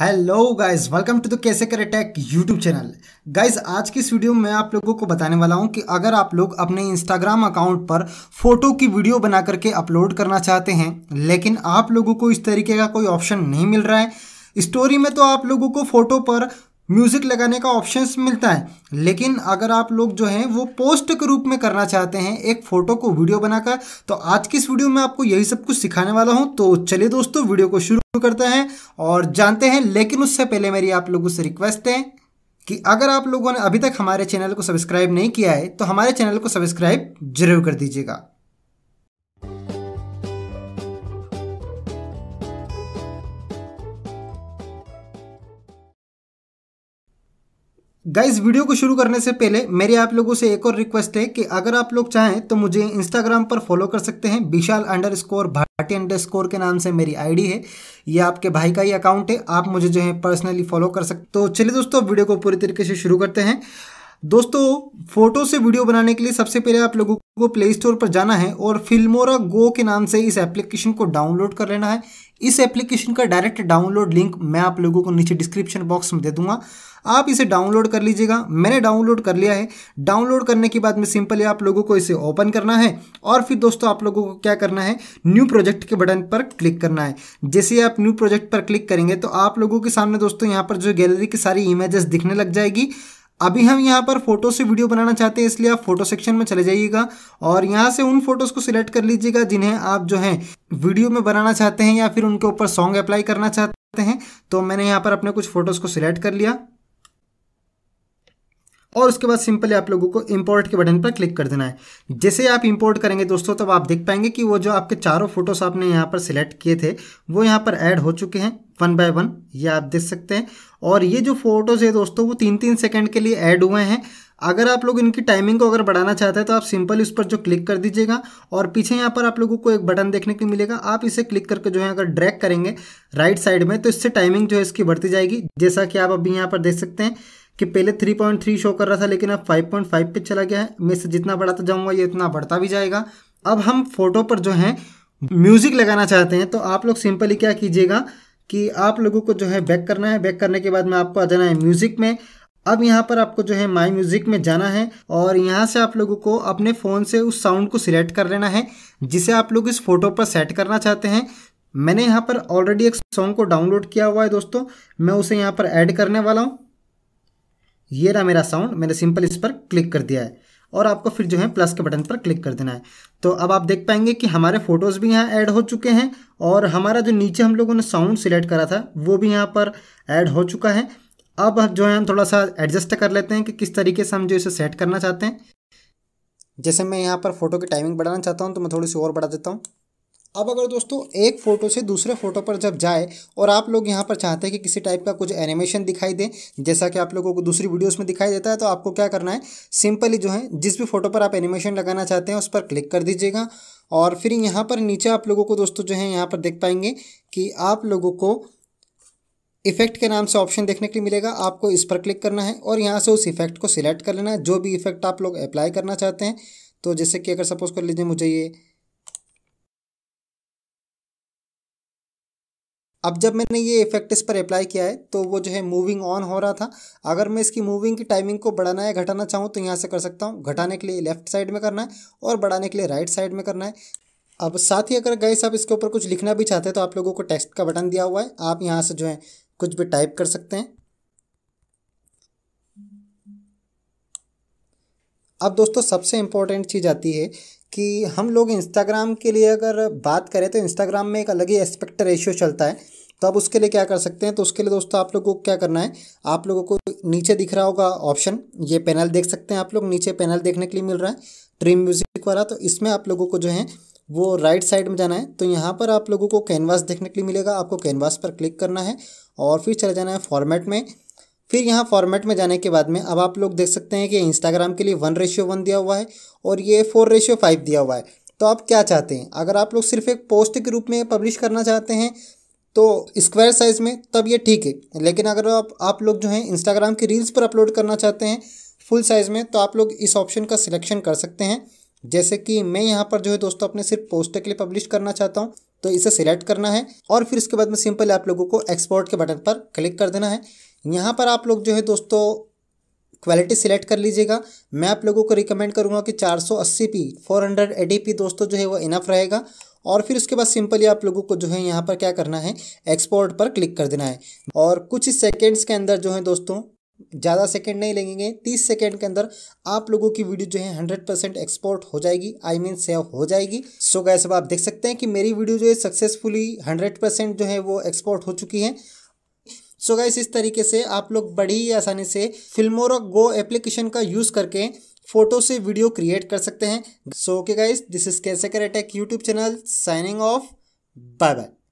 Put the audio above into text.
hello guys welcome to the कैसे करे टैक YouTube channel guys आज की इस वीडियो में आप लोगों को बताने वाला हूं कि अगर आप लोग अपने इंस्टाग्राम अकाउंट पर फोटो की वीडियो बना करके अपलोड करना चाहते हैं लेकिन आप लोगों को इस तरीके का कोई ऑप्शन नहीं मिल रहा है स्टोरी में तो आप लोगों को फोटो पर म्यूज़िक लगाने का ऑप्शंस मिलता है लेकिन अगर आप लोग जो हैं वो पोस्ट के रूप में करना चाहते हैं एक फ़ोटो को वीडियो बनाकर तो आज की इस वीडियो में आपको यही सब कुछ सिखाने वाला हूं तो चलिए दोस्तों वीडियो को शुरू करते हैं और जानते हैं लेकिन उससे पहले मेरी आप लोगों से रिक्वेस्ट है कि अगर आप लोगों ने अभी तक हमारे चैनल को सब्सक्राइब नहीं किया है तो हमारे चैनल को सब्सक्राइब जरूर कर दीजिएगा गाइज वीडियो को शुरू करने से पहले मेरी आप लोगों से एक और रिक्वेस्ट है कि अगर आप लोग चाहें तो मुझे इंस्टाग्राम पर फॉलो कर सकते हैं Vishal underscore Bhati underscore के नाम से मेरी आईडी है ये आपके भाई का ही अकाउंट है आप मुझे जो है पर्सनली फॉलो कर सकते तो चलिए दोस्तों वीडियो को पूरी तरीके से शुरू करते हैं दोस्तों फोटो से वीडियो बनाने के लिए सबसे पहले आप लोगों को प्ले स्टोर पर जाना है और फिल्मोरा गो के नाम से इस एप्लीकेशन को डाउनलोड कर लेना है इस एप्लीकेशन का डायरेक्ट डाउनलोड लिंक मैं आप लोगों को नीचे डिस्क्रिप्शन बॉक्स में दे दूंगा आप इसे डाउनलोड कर लीजिएगा मैंने डाउनलोड कर लिया है डाउनलोड करने के बाद में सिंपली आप लोगों को इसे ओपन करना है और फिर दोस्तों आप लोगों को क्या करना है न्यू प्रोजेक्ट के बटन पर क्लिक करना है जैसे आप न्यू प्रोजेक्ट पर क्लिक करेंगे तो आप लोगों के सामने दोस्तों यहाँ पर जो गैलरी की सारी इमेजेस दिखने लग जाएगी अभी हम यहाँ पर फोटो से वीडियो बनाना चाहते हैं इसलिए आप फोटो सेक्शन में चले जाइएगा और यहाँ से उन फोटोज़ को सिलेक्ट कर लीजिएगा जिन्हें आप जो है वीडियो में बनाना चाहते हैं या फिर उनके ऊपर सॉन्ग अप्लाई करना चाहते हैं तो मैंने यहाँ पर अपने कुछ फोटोज़ को सिलेक्ट कर लिया और उसके बाद सिंपली आप लोगों को इंपोर्ट के बटन पर क्लिक कर देना है जैसे आप इंपोर्ट करेंगे दोस्तों तब आप देख पाएंगे कि वो जो आपके चारों फोटोस आपने यहाँ पर सिलेक्ट किए थे वो यहाँ पर ऐड हो चुके हैं वन बाय वन ये आप देख सकते हैं और ये जो फोटोज़ है दोस्तों वो तीन तीन सेकेंड के लिए ऐड हुए हैं अगर आप लोग इनकी टाइमिंग को अगर बढ़ाना चाहते हैं तो आप सिंपल इस पर जो क्लिक कर दीजिएगा और पीछे यहाँ पर आप लोगों को एक बटन देखने को मिलेगा आप इसे क्लिक करके जो है अगर ड्रैग करेंगे राइट साइड में तो इससे टाइमिंग जो है इसकी बढ़ती जाएगी जैसा कि आप अभी यहाँ पर देख सकते हैं कि पहले 3.3 शो कर रहा था लेकिन अब 5.5 पे चला गया है मैं इसे जितना बढ़ाता तो जाऊँगा ये उतना बढ़ता भी जाएगा अब हम फोटो पर जो है म्यूज़िक लगाना चाहते हैं तो आप लोग सिंपली क्या कीजिएगा कि आप लोगों को जो है बैक करना है बैक करने के बाद में आपको आ जाना है म्यूज़िक में अब यहाँ पर आपको जो है माई म्यूज़िक में जाना है और यहाँ से आप लोगों को अपने फ़ोन से उस साउंड को सिलेक्ट कर लेना है जिसे आप लोग इस फोटो पर सेट करना चाहते हैं मैंने यहाँ पर ऑलरेडी एक सॉन्ग को डाउनलोड किया हुआ है दोस्तों मैं उसे यहाँ पर ऐड करने वाला हूँ ये रहा मेरा साउंड मैंने सिंपल इस पर क्लिक कर दिया है और आपको फिर जो है प्लस के बटन पर क्लिक कर देना है तो अब आप देख पाएंगे कि हमारे फ़ोटोज़ भी यहाँ ऐड हो चुके हैं और हमारा जो नीचे हम लोगों ने साउंड सिलेक्ट करा था वो भी यहाँ पर ऐड हो चुका है अब जो है हम थोड़ा सा एडजस्ट कर लेते हैं कि किस तरीके से हम जो इसे सेट करना चाहते हैं जैसे मैं यहाँ पर फ़ोटो की टाइमिंग बढ़ाना चाहता हूँ तो मैं थोड़ी सी और बढ़ा देता हूँ अब अगर दोस्तों एक फ़ोटो से दूसरे फ़ोटो पर जब जाए और आप लोग यहाँ पर चाहते हैं कि किसी टाइप का कुछ एनिमेशन दिखाई दे जैसा कि आप लोगों को दूसरी वीडियोस में दिखाई देता है तो आपको क्या करना है सिंपली जो है जिस भी फ़ोटो पर आप एनिमेशन लगाना चाहते हैं उस पर क्लिक कर दीजिएगा और फिर यहाँ पर नीचे आप लोगों को दोस्तों जो है यहाँ पर देख पाएंगे कि आप लोगों को इफेक्ट के नाम से ऑप्शन देखने के लिए मिलेगा आपको इस पर क्लिक करना है और यहाँ से उस इफेक्ट को सिलेक्ट कर लेना है जो भी इफेक्ट आप लोग अप्लाई करना चाहते हैं तो जैसे कि अगर सपोज कर लीजिए मुझे ये अब जब मैंने ये इफेक्ट इस पर अप्लाई किया है तो वो जो है मूविंग ऑन हो रहा था अगर मैं इसकी मूविंग की टाइमिंग को बढ़ाना या घटाना चाहूँ तो यहाँ से कर सकता हूँ घटाने के लिए लेफ्ट साइड में करना है और बढ़ाने के लिए राइट साइड में करना है अब साथ ही अगर गए आप इसके ऊपर कुछ लिखना भी चाहते हैं तो आप लोगों को टेक्स्ट का बटन दिया हुआ है आप यहाँ से जो है कुछ भी टाइप कर सकते हैं अब दोस्तों सबसे इम्पोर्टेंट चीज़ आती है कि हम लोग इंस्टाग्राम के लिए अगर बात करें तो इंस्टाग्राम में एक अलग ही एस्पेक्ट रेशियो चलता है तो अब उसके लिए क्या कर सकते हैं तो उसके लिए दोस्तों आप लोगों को क्या करना है आप लोगों को नीचे दिख रहा होगा ऑप्शन ये पैनल देख सकते हैं आप लोग नीचे पैनल देखने के लिए मिल रहा है ट्रीम म्यूजिक वाला तो इसमें आप लोगों को जो है वो राइट साइड में जाना है तो यहाँ पर आप लोगों को कैनवास देखने के लिए मिलेगा आपको कैनवास पर क्लिक करना है और फिर चले जाना है फॉर्मेट में फिर यहाँ फॉर्मेट में जाने के बाद में अब आप लोग देख सकते हैं कि इंस्टाग्राम के लिए वन रेशियो वन दिया हुआ है और ये फोर रेशियो फाइव दिया हुआ है तो आप क्या चाहते हैं अगर आप लोग सिर्फ एक पोस्ट के रूप में पब्लिश करना चाहते हैं तो स्क्वायर साइज़ में तब ये ठीक है लेकिन अगर आप आप लोग जो हैं इंस्टाग्राम की रील्स पर अपलोड करना चाहते हैं फुल साइज़ में तो आप लोग इस ऑप्शन का सिलेक्शन कर सकते हैं जैसे कि मैं यहाँ पर जो है दोस्तों अपने सिर्फ पोस्टर के लिए पब्लिश करना चाहता हूँ तो इसे सिलेक्ट करना है और फिर इसके बाद में सिंपल आप लोगों को एक्सपोर्ट के बटन पर क्लिक कर देना है यहाँ पर आप लोग जो है दोस्तों क्वालिटी सिलेक्ट कर लीजिएगा मैं आप लोगों को रिकमेंड करूँगा कि 480p 400 पी दोस्तों जो है वो इनफ रहेगा और फिर उसके बाद सिंपली आप लोगों को जो है यहाँ पर क्या करना है एक्सपोर्ट पर क्लिक कर देना है और कुछ सेकेंड्स के अंदर जो है दोस्तों ज़्यादा सेकेंड नहीं लगेंगे तीस सेकेंड के अंदर आप लोगों की वीडियो जो है हंड्रेड परसेंट एक्सपोर्ट हो जाएगी आई मीन सेव हो जाएगी सो so गैस अब आप देख सकते हैं कि मेरी वीडियो जो है सक्सेसफुली हंड्रेड परसेंट जो है वो एक्सपोर्ट हो चुकी है सो so गाइस इस तरीके से आप लोग बड़ी ही आसानी से फिल्मोरा गो एप्लीकेशन का यूज़ करके फोटो से वीडियो क्रिएट कर सकते हैं so okay guys this is कैसे कर attack YouTube channel signing off bye bye